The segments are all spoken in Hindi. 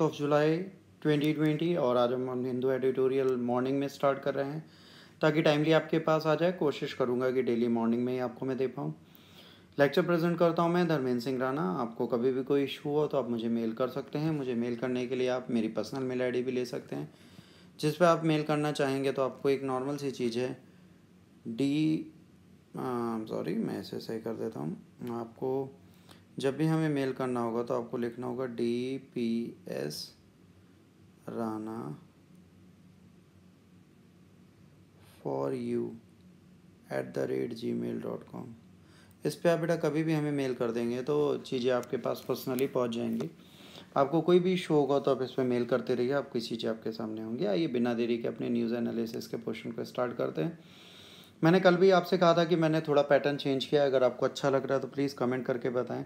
ऑफ जुलाई 2020 और आज हम हिंदू एडिटोरियल मॉर्निंग में स्टार्ट कर रहे हैं ताकि टाइमली आपके पास आ जाए कोशिश करूँगा कि डेली मॉर्निंग में ही आपको मैं दे पाऊँ लेक्चर प्रेजेंट करता हूँ मैं धर्मेंद्र सिंह राणा आपको कभी भी कोई इशू हो तो आप मुझे मेल कर सकते हैं मुझे मेल करने के लिए आप मेरी पर्सनल मेल आई भी ले सकते हैं जिस पर आप मेल करना चाहेंगे तो आपको एक नॉर्मल सी चीज़ है डी सॉरी मैं ऐसे सही कर देता हूँ आपको जब भी हमें मेल करना होगा तो आपको लिखना होगा D P S Rana for you at the rate G mail dot com इस पर आप बेटा कभी भी हमें मेल कर देंगे तो चीज़ें आपके पास पर्सनली पहुंच जाएंगी आपको कोई भी शो होगा तो आप इस पर मेल करते रहिए आपकी चीज़ें आपके सामने होंगी आइए बिना देरी के अपने न्यूज़ एनालिसिस के पोर्शन को स्टार्ट करते हैं मैंने कल भी आपसे कहा था कि मैंने थोड़ा पैटर्न चेंज किया अगर आपको अच्छा लग रहा है तो प्लीज़ कमेंट करके बताएं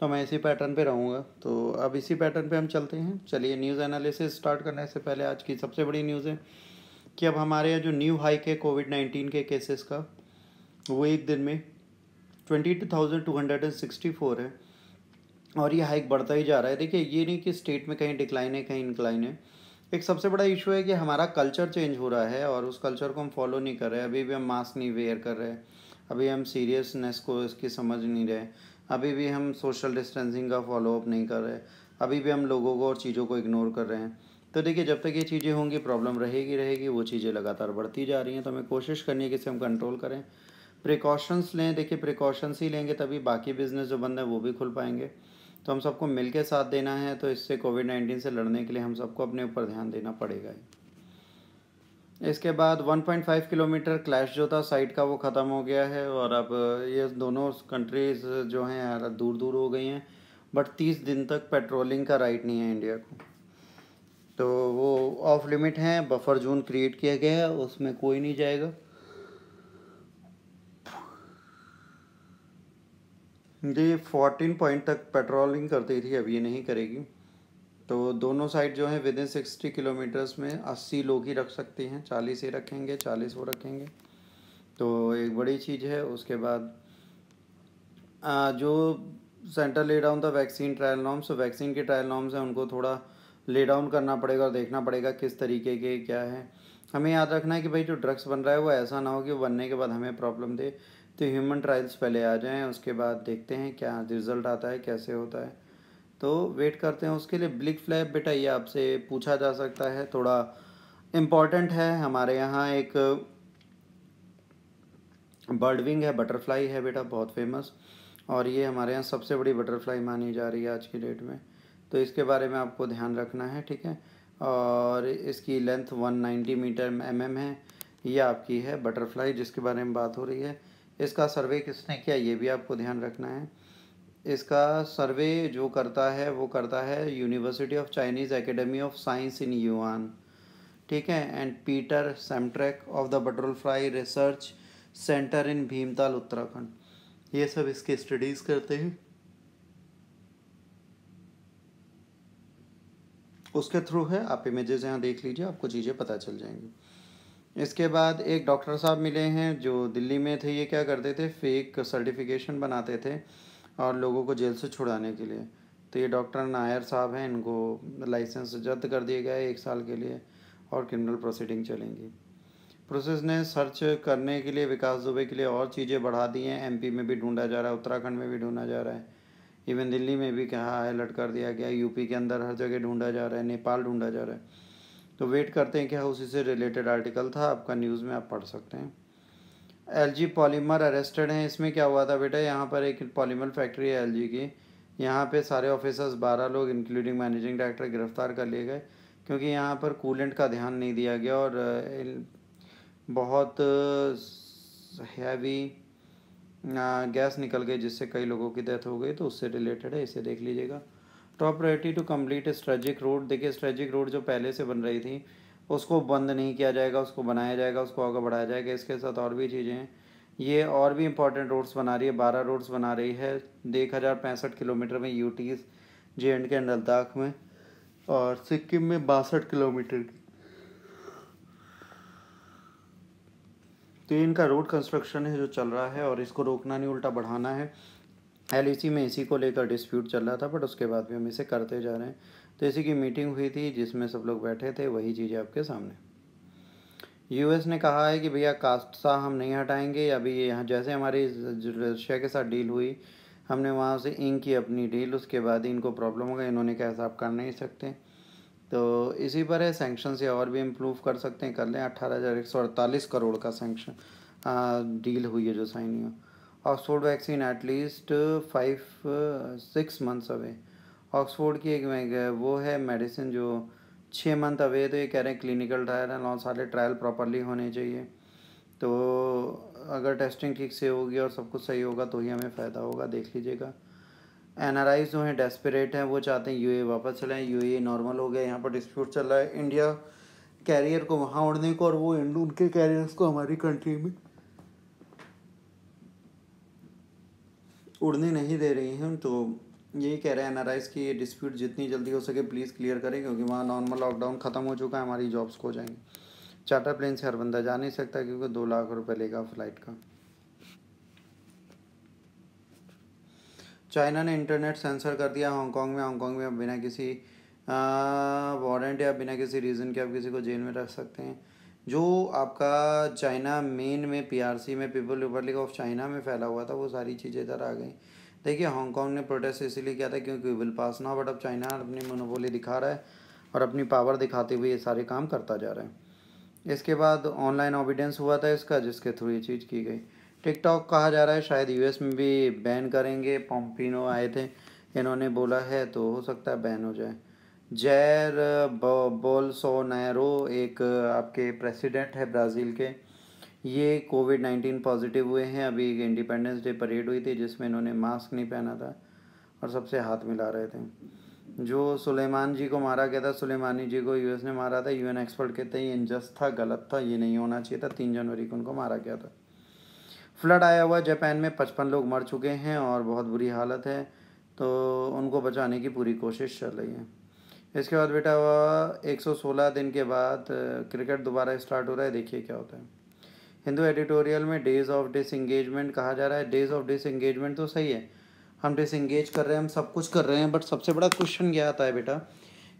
तो मैं इसी पैटर्न पे रहूँगा तो अब इसी पैटर्न पे हम चलते हैं चलिए न्यूज़ एनालिसिस स्टार्ट करने से पहले आज की सबसे बड़ी न्यूज़ है कि अब हमारे यहाँ जो न्यू हाइक है कोविड नाइन्टीन के केसेस का वो एक दिन में twenty thousand two hundred and sixty four है और ये हाइक बढ़ता ही जा रहा है देखिए ये नहीं कि स्टेट में कहीं डिक्लाइन है कहीं इंक्लाइन है एक सबसे बड़ा इशू है कि हमारा कल्चर चेंज हो रहा है और उस कल्चर को हम फॉलो नहीं कर रहे अभी भी हम मास्क नहीं वेयर कर रहे अभी हम सीरियसनेस को इसकी समझ नहीं रहे अभी भी हम सोशल डिस्टेंसिंग का फॉलोअप नहीं कर रहे अभी भी हम लोगों को और चीज़ों को इग्नोर कर रहे हैं तो देखिए जब तक ये चीज़ें होंगी प्रॉब्लम रहेगी रहेगी वो चीज़ें लगातार बढ़ती जा रही हैं तो हमें कोशिश करनी है कि इसे हम कंट्रोल करें प्रिकॉशंस लें देखिए प्रिकॉशंस ही लेंगे तभी बाकी बिज़नेस जो बंद है वो भी खुल पाएंगे तो हम सबको मिल के साथ देना है तो इससे कोविड नाइन्टीन से लड़ने के लिए हम सबको अपने ऊपर ध्यान देना पड़ेगा इसके बाद 1.5 किलोमीटर क्लैश जो था साइट का वो ख़त्म हो गया है और अब ये दोनों कंट्रीज़ जो हैं दूर दूर हो गई हैं बट तीस दिन तक पेट्रोलिंग का राइट नहीं है इंडिया को तो वो ऑफ लिमिट हैं बफर जोन क्रिएट किया गया है उसमें कोई नहीं जाएगा जी फोर्टीन पॉइंट तक पेट्रोलिंग करती थी अब ये नहीं करेगी तो दोनों साइड जो है विद इन सिक्सटी किलोमीटर्स में अस्सी लोग ही रख सकते हैं चालीस ही रखेंगे चालीस वो रखेंगे तो एक बड़ी चीज़ है उसके बाद आ, जो सेंटर ले डाउन था वैक्सीन ट्रायल नॉम्स वैक्सीन के ट्रायल नॉर्म्स हैं उनको थोड़ा ले डाउन करना पड़ेगा और देखना पड़ेगा किस तरीके के क्या है हमें याद रखना है कि भाई जो ड्रग्स बन रहा है वो ऐसा ना हो कि बनने के बाद हमें प्रॉब्लम दे तो ह्यूमन ट्रायल्स पहले आ जाएं उसके बाद देखते हैं क्या रिज़ल्ट आता है कैसे होता है तो वेट करते हैं उसके लिए ब्लिक फ्लैप बेटा ये आपसे पूछा जा सकता है थोड़ा इम्पॉर्टेंट है हमारे यहाँ एक बर्ड विंग है बटरफ्लाई है बेटा बहुत फेमस और ये हमारे यहाँ सबसे बड़ी बटरफ्लाई मानी जा रही है आज की डेट में तो इसके बारे में आपको ध्यान रखना है ठीक है और इसकी लेंथ 190 मीटर एम है ये आपकी है बटरफ्लाई जिसके बारे में बात हो रही है इसका सर्वे किसने किया ये भी आपको ध्यान रखना है इसका सर्वे जो करता है वो करता है university of Chinese academy of science in Yunnan ठीक है and Peter Smetacek of the butterfly research centre in Bhimtal Uttarakhand ये सब इसके स्टडीज़ करते हैं उसके थ्रू है आप इमेजेस यहाँ देख लीजिए आपको चीज़ें पता चल जाएंगी इसके बाद एक डॉक्टर साहब मिले हैं जो दिल्ली में थे ये क्या करते थे फेक सर्टिफिकेशन बनाते थे और लोगों को जेल से छुड़ाने के लिए तो ये डॉक्टर नायर साहब हैं इनको लाइसेंस जब्त कर दिया गया है एक साल के लिए और क्रिमिनल प्रोसीडिंग चलेंगी प्रोसेस ने सर्च करने के लिए विकास दुबे के लिए और चीज़ें बढ़ा दी हैं एमपी में भी ढूंढा जा रहा है उत्तराखंड में भी ढूंढा जा रहा है इवन दिल्ली में भी कहा है लटकर दिया गया यूपी के अंदर हर जगह ढूंढा जा रहा है नेपाल ढूंढा जा रहा है तो वेट करते हैं क्या हाँ, उसी से रिलेटेड आर्टिकल था आपका न्यूज़ में आप पढ़ सकते हैं एल पॉलीमर अरेस्टेड हैं इसमें क्या हुआ था बेटा यहाँ पर एक पॉलीमर फैक्ट्री है एल की यहाँ पे सारे ऑफिसर्स बारह लोग इंक्लूडिंग मैनेजिंग डायरेक्टर गिरफ्तार कर लिए गए क्योंकि यहाँ पर कूलेंट का ध्यान नहीं दिया गया और बहुत हैवी गैस निकल गई जिससे कई लोगों की डेथ हो गई तो उससे रिलेटेड है इसे देख लीजिएगा top priority to complete strategic road देखिए स्ट्रेजिक रोड जो पहले से बन रही थी उसको बंद नहीं किया जाएगा उसको बनाया जाएगा उसको आगे बढ़ाया जाएगा इसके साथ और भी चीज़ें हैं ये और भी इंपॉर्टेंट रोड्स बना रही है बारह रोड्स बना रही है एक हज़ार पैंसठ किलोमीटर में यूटीज जे एंड के लद्दाख में और सिक्किम में बासठ किलोमीटर की तो इनका रोड कंस्ट्रक्शन है जो चल रहा है और इसको रोकना नहीं उल्टा बढ़ाना है एल e में इसी को लेकर डिस्प्यूट चल रहा था बट उसके बाद भी हम इसे करते जा रहे हैं तो इसी की मीटिंग हुई थी जिसमें सब लोग बैठे थे वही चीज़ें आपके सामने यूएस ने कहा है कि भैया सा हम नहीं हटाएंगे अभी यहाँ जैसे हमारी रशिया के साथ डील हुई हमने वहाँ से इंक की अपनी डील उसके बाद ही इनको प्रॉब्लम होगा इन्होंने कहा ऐसा आप कर नहीं सकते तो इसी पर है सेंक्शन से और भी इम्प्रूव कर सकते हैं कर लें अट्ठारह हज़ार एक सौ अड़तालीस करोड़ का सेंक्शन डील हुई है जो साइन हुआ Oxford vaccine at least five six months away Oxford की एक वो है मेडिसिन जो छः मंथ अवे तो ये कह रहे हैं क्लिनिकल ट्रायल है लॉन्स सारे ट्रायल प्रॉपरली होने चाहिए तो अगर टेस्टिंग ठीक से होगी और सब कुछ सही होगा तो ही हमें फ़ायदा होगा देख लीजिएगा एन आर आईज जो हैं डेस्परेट हैं वो चाहते हैं यू वापस चलें यू नॉर्मल हो गया यहाँ पर डिस्प्यूट चल रहा है इंडिया कैरियर को वहाँ उड़ने को और वो उनके कैरियर्स को हमारी कंट्री में उड़ने नहीं दे रही हैं तो यही कह रहे हैं एन की ये डिस्प्यूट जितनी जल्दी हो सके प्लीज़ क्लियर करें क्योंकि वहाँ नॉर्मल लॉकडाउन ख़त्म हो चुका है हमारी जॉब्स को जाएंगे चार्टर प्लेन से हर बंदा जा नहीं सकता क्योंकि दो लाख रुपए लेगा फ्लाइट का चाइना ने इंटरनेट सेंसर कर दिया हांगकॉन्ग में हांगकॉन्ग में अब बिना किसी वारंट या बिना किसी रीज़न के आप किसी को जेल में रख सकते हैं जो आपका चाइना मेन में पीआरसी में पीपल रिपब्लिक ऑफ चाइना में फैला हुआ था वो सारी चीज़ें इधर आ गई देखिए हांगकांग ने प्रोटेस्ट इसीलिए किया था क्योंकि विल पास ना बट अब चाइना अपनी मनोबोली दिखा रहा है और अपनी पावर दिखाते हुए ये सारे काम करता जा रहा है इसके बाद ऑनलाइन ऑबिडेंस हुआ था इसका जिसके थ्रू ये चीज़ की गई टिकटॉक कहा जा रहा है शायद यूएस में भी बैन करेंगे पॉम्पिनो आए थे इन्होंने बोला है तो हो सकता है बैन हो जाए जैर बोलसोनैरो एक आपके प्रेसिडेंट है ब्राज़ील के ये कोविड नाइन्टीन पॉजिटिव हुए हैं अभी एक इंडिपेंडेंस डे परेड हुई थी जिसमें इन्होंने मास्क नहीं पहना था और सबसे हाथ मिला रहे थे जो सुलेमान जी को मारा गया था सुलेमानी जी को यूएस ने मारा था यूएन एक्सपर्ट कहते हैं ये इनजस्ट था गलत था ये नहीं होना चाहिए था तीन जनवरी को उनको मारा गया था फ्लड आया हुआ जापान में पचपन लोग मर चुके हैं और बहुत बुरी हालत है तो उनको बचाने की पूरी कोशिश चल रही है इसके बाद बेटा वह 116 दिन के बाद क्रिकेट दोबारा स्टार्ट हो रहा है देखिए क्या होता है हिंदू एडिटोरियल में डेज ऑफ डिस इंगेजमेंट कहा जा रहा है डेज ऑफ डिस इंगेजमेंट तो सही है हम डिस इंगेज कर रहे हैं हम सब कुछ कर रहे हैं बट सबसे बड़ा क्वेश्चन क्या आता है बेटा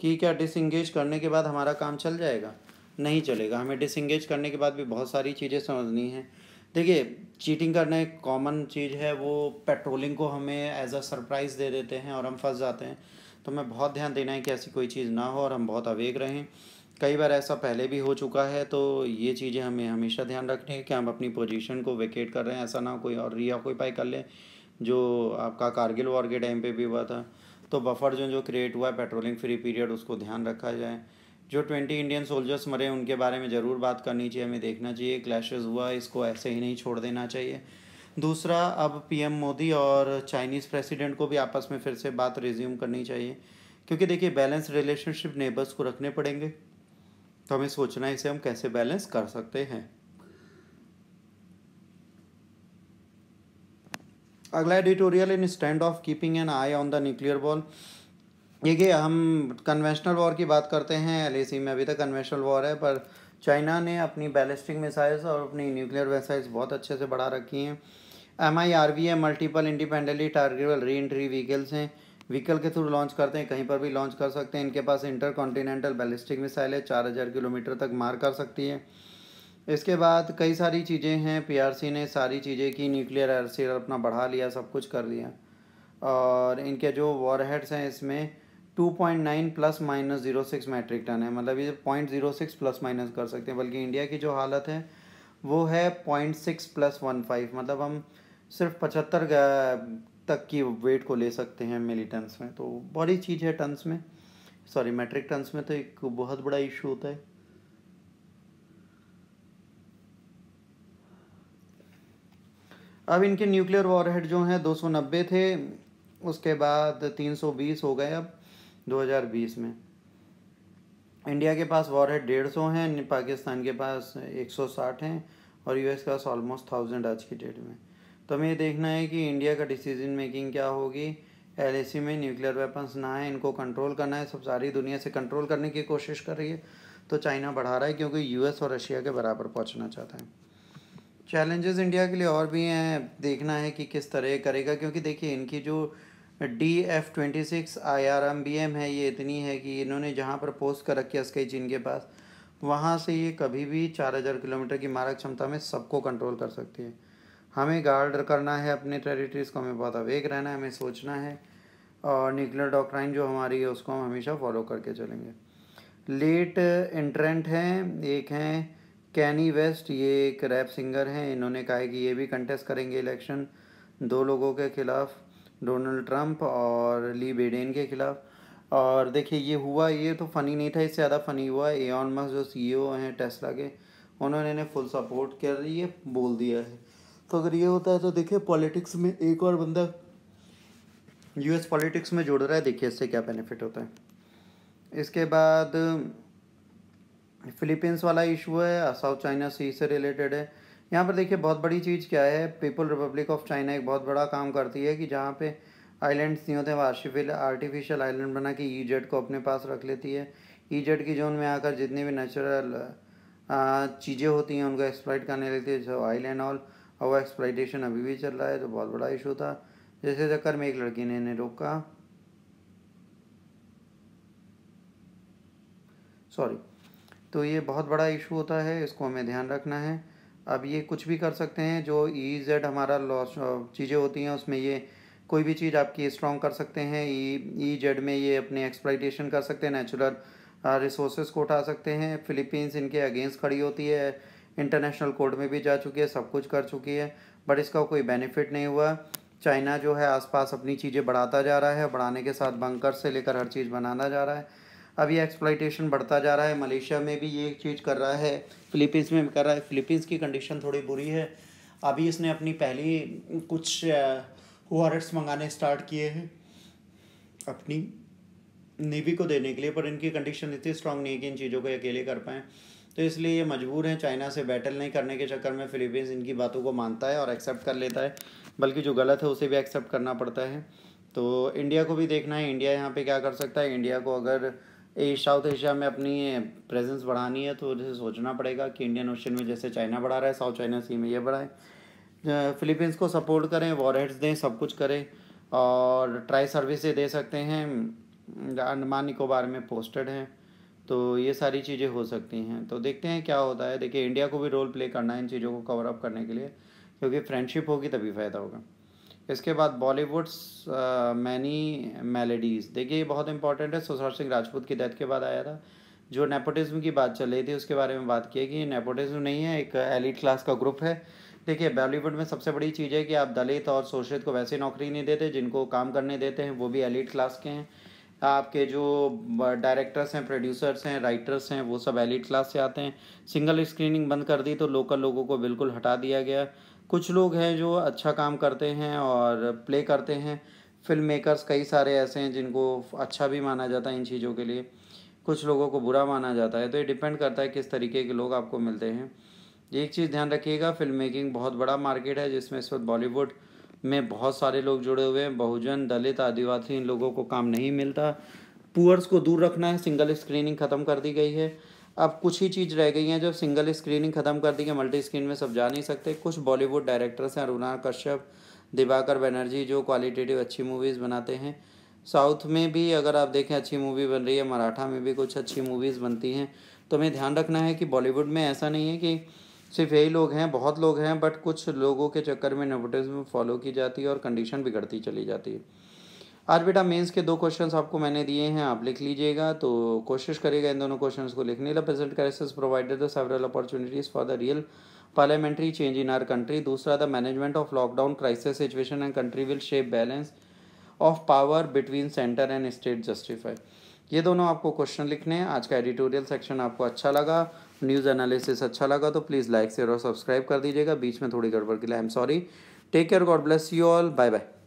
कि क्या डिस इंगेज करने के बाद हमारा काम चल जाएगा नहीं चलेगा हमें डिस इंगेज करने के बाद भी बहुत सारी चीज़ें समझनी हैं देखिए चीटिंग करना एक कॉमन चीज़ है वो पेट्रोलिंग को हमें एज अ सरप्राइज़ दे देते हैं और हम फंस जाते हैं तो हमें बहुत ध्यान देना है कि ऐसी कोई चीज़ ना हो और हम बहुत अवेग रहें कई बार ऐसा पहले भी हो चुका है तो ये चीज़ें हमें हमेशा ध्यान रखनी है कि हम अपनी पोजीशन को वेकेट कर रहे हैं ऐसा ना कोई और कोई पाई कर लें जो आपका कारगिल वॉर के टाइम पे भी हुआ था तो बफर जो जो क्रिएट हुआ है पेट्रोलिंग फ्री पीरियड उसको ध्यान रखा जाए जो ट्वेंटी इंडियन सोल्जर्स मरे उनके बारे में ज़रूर बात करनी चाहिए हमें देखना चाहिए क्लैशेस हुआ इसको ऐसे ही नहीं छोड़ देना चाहिए दूसरा अब पीएम मोदी और चाइनीज़ प्रेसिडेंट को भी आपस में फिर से बात रिज्यूम करनी चाहिए क्योंकि देखिए बैलेंस रिलेशनशिप नेबर्स को रखने पड़ेंगे तो हमें सोचना है इसे हम कैसे बैलेंस कर सकते हैं अगला editorial in standoff keeping an eye on the nuclear ball देखिए हम कन्वेंशनल वॉर की बात करते हैं एल में अभी तक कन्वेंशनल वॉर है पर चाइना ने अपनी बैलिस्टिक मिसाइल्स और अपनी न्यूक्लियर वेसाइल्स बहुत अच्छे से बढ़ा रखी हैं एम आई आर वी है multiple independently targetable reentry vehicles हैं व्हीकल के थ्रू लॉन्च करते हैं कहीं पर भी लॉन्च कर सकते हैं इनके पास इंटर कॉन्टीनेंटल बैलिस्टिक मिसाइल है चार हज़ार किलोमीटर तक मार कर सकती है इसके बाद कई सारी चीज़ें हैं पीआरसी ने सारी चीज़ें की न्यूक्लियर एयर अपना बढ़ा लिया सब कुछ कर लिया और इनके जो वॉरहेड्स हैं इसमें two point nine plus minus zero six metric ton है मतलब ये point zero six plus minus कर सकते हैं बल्कि इंडिया की जो हालत है वो है point six plus one five मतलब हम सिर्फ पचहत्तर तक की वेट को ले सकते हैं मिली टन्स में तो बड़ी चीज़ है टन्स में सॉरी मैट्रिक टन्स में तो एक बहुत बड़ा इशू होता है अब इनके न्यूक्लियर वॉरहेड जो हैं 290 थे उसके बाद 320 हो गए अब 2020 में इंडिया के पास वॉर है डेढ़ सौ हैं पाकिस्तान के पास 160 हैं और यूएस के पास ऑलमोस्ट थाउजेंड आज की डेट में तो हमें देखना है कि इंडिया का डिसीजन मेकिंग क्या होगी एल में न्यूक्लियर वेपन्स ना है इनको कंट्रोल करना है सब सारी दुनिया से कंट्रोल करने की कोशिश कर रही है तो चाइना बढ़ा रहा है क्योंकि यूएस और रशिया के बराबर पहुंचना चाहता है चैलेंजेस इंडिया के लिए और भी हैं देखना है कि किस तरह करेगा क्योंकि देखिए इनकी जो D F twenty six I R M B M है ये इतनी है कि इन्होंने जहाँ पर पोस्ट कर रखी है स्केच इनके पास वहाँ से ये कभी भी चार हज़ार किलोमीटर की मारक क्षमता में सबको कंट्रोल कर सकती है हमें गार्ड करना है अपने टेरिटरीज़ को हमें बहुत अवेक रहना है हमें सोचना है और न्यूक्लियर डॉक्ट्राइन जो हमारी है उसको हम हमेशा फॉलो करके चलेंगे लेट इंट्रेंट हैं एक हैं कैनी वेस्ट ये एक रैप सिंगर हैं इन्होंने कहा है कि ये भी कंटेस्ट करेंगे इलेक्शन दो लोगों के खिलाफ़ डोनाल्ड ट्रंप और ली बेडेन के खिलाफ और देखिए ये हुआ ये तो फ़नी नहीं था इससे ज़्यादा फ़नी हुआ एन मस्क जो सी e हैं टेस्ला के उन्होंने इन्हें फुल सपोर्ट कर है बोल दिया है तो अगर ये होता है तो देखिए पॉलिटिक्स में एक और बंदा यूएस पॉलिटिक्स में जुड़ रहा है देखिए इससे क्या बेनिफिट होता है इसके बाद फिलीपींस वाला इशू है साउथ चाइना सी से रिलेटेड है यहाँ पर देखिए बहुत बड़ी चीज़ क्या है पीपल रिपब्लिक ऑफ चाइना एक बहुत बड़ा काम करती है कि जहाँ पे आइलैंड्स नहीं होते वहाँ आर्टिफिशियल आइलैंड बना के ई e जेड को अपने पास रख लेती है ई e जेड की जोन में आकर जितनी भी नेचुरल चीज़ें होती हैं उनको एक्सप्लाइट करने लगती है जो आइलैंड ऑल और वो एक्सप्लाइटेशन अभी भी चल रहा है तो बहुत बड़ा इशू था जैसे चक्कर में एक लड़की ने इन्हें रोका सॉरी तो ये बहुत बड़ा इशू होता है इसको हमें ध्यान रखना है अब ये कुछ भी कर सकते हैं जो ई e जेड हमारा लॉस चीज़ें होती हैं उसमें ये कोई भी चीज़ आपकी स्ट्रॉन्ग कर सकते हैं ई ई जेड में ये अपने एक्सप्लाइटेशन कर सकते हैं नेचुरल रिसोर्सेज को उठा सकते हैं फिलीपींस इनके अगेंस्ट खड़ी होती है इंटरनेशनल कोर्ट में भी जा चुकी है सब कुछ कर चुकी है बट इसका कोई बेनिफिट नहीं हुआ चाइना जो है आसपास अपनी चीज़ें बढ़ाता जा रहा है बढ़ाने के साथ बंकर से लेकर हर चीज़ बनाना जा रहा है अब ये एक्सप्लाइटेशन बढ़ता जा रहा है मलेशिया में भी ये चीज़ कर रहा है फिलीपींस में भी कर रहा है फिलीपींस की कंडीशन थोड़ी बुरी है अभी इसने अपनी पहली कुछ वारट्स मंगाने स्टार्ट किए हैं अपनी नेवी को देने के लिए पर इनकी कंडीशन इतनी स्ट्रांग नहीं है कि इन चीज़ों को अकेले कर पाएँ तो इसलिए ये मजबूर हैं चाइना से बैटल नहीं करने के चक्कर में फिलीपींस इनकी बातों को मानता है और एक्सेप्ट कर लेता है बल्कि जो गलत है उसे भी एक्सेप्ट करना पड़ता है तो इंडिया को भी देखना है इंडिया यहाँ पे क्या कर सकता है इंडिया को अगर साउथ एशिया में अपनी प्रेजेंस बढ़ानी है तो जैसे सोचना पड़ेगा कि इंडियन ओशन में जैसे चाइना बढ़ा रहा है साउथ चाइना सी में ये बढ़ाए फिलीपींस को सपोर्ट करें वॉरहेड्स दें सब कुछ करें और ट्राई सर्विसेज दे सकते हैं अंडमान निकोबार में पोस्टेड हैं तो ये सारी चीज़ें हो सकती हैं तो देखते हैं क्या होता है देखिए इंडिया को भी रोल प्ले करना है इन चीज़ों को कवर अप करने के लिए क्योंकि फ्रेंडशिप होगी तभी फ़ायदा होगा इसके बाद बॉलीवुड्स मैनी मेलेडीज़ देखिए ये बहुत इंपॉर्टेंट है सुशांत सिंह राजपूत की डेथ के बाद आया था जो नेपोटिज्म की बात चल रही थी उसके बारे में बात की है कि नेपोटिज्म नहीं है एक एलिट क्लास का ग्रुप है देखिए बॉलीवुड में सबसे बड़ी चीज़ है कि आप दलित और शोषित को वैसे नौकरी नहीं देते जिनको काम करने देते हैं वो भी एलिट क्लास के हैं आपके जो डायरेक्टर्स हैं प्रोड्यूसर्स हैं राइटर्स हैं वो सब एलिट क्लास से आते हैं सिंगल स्क्रीनिंग बंद कर दी तो लोकल लोगों को बिल्कुल हटा दिया गया कुछ लोग हैं जो अच्छा काम करते हैं और प्ले करते हैं फिल्म मेकर्स कई सारे ऐसे हैं जिनको अच्छा भी माना जाता है इन चीज़ों के लिए कुछ लोगों को बुरा माना जाता है तो ये डिपेंड करता है किस तरीके के लोग आपको मिलते हैं एक चीज़ ध्यान रखिएगा फिल्म मेकिंग बहुत बड़ा मार्केट है जिसमें इस वक्त बॉलीवुड में बहुत सारे लोग जुड़े हुए हैं बहुजन दलित आदिवासी इन लोगों को काम नहीं मिलता पुअर्स को दूर रखना है सिंगल स्क्रीनिंग ख़त्म कर दी गई है अब कुछ ही चीज़ रह गई हैं जब सिंगल स्क्रीनिंग ख़त्म कर दी है मल्टी स्क्रीन में सब जा नहीं सकते कुछ बॉलीवुड डायरेक्टर्स हैं अरुणा कश्यप दिवाकर बनर्जी जो क्वालिटेटिव अच्छी मूवीज़ बनाते हैं साउथ में भी अगर आप देखें अच्छी मूवी बन रही है मराठा में भी कुछ अच्छी मूवीज़ बनती हैं तो हमें ध्यान रखना है कि बॉलीवुड में ऐसा नहीं है कि सिर्फ यही लोग हैं बहुत लोग हैं बट कुछ लोगों के चक्कर में नेपोटिज्म फॉलो की जाती है और कंडीशन बिगड़ती चली जाती है आज बेटा मेंस के दो क्वेश्चंस आपको मैंने दिए हैं आप लिख लीजिएगा तो कोशिश करेगा इन दोनों क्वेश्चंस को लिखने ला present crisis provided the several opportunities for the real parliamentary change in our country दूसरा the management of lockdown crisis situation and country will shape balance of power between centre and state justify ये दोनों आपको क्वेश्चन लिखने हैं आज का एडिटोरियल सेक्शन आपको अच्छा लगा न्यूज़ एनालिसिस अच्छा लगा तो प्लीज़ लाइक शेयर और सब्सक्राइब कर दीजिएगा बीच में थोड़ी गड़बड़ के लिए I am sorry take care God bless you all bye bye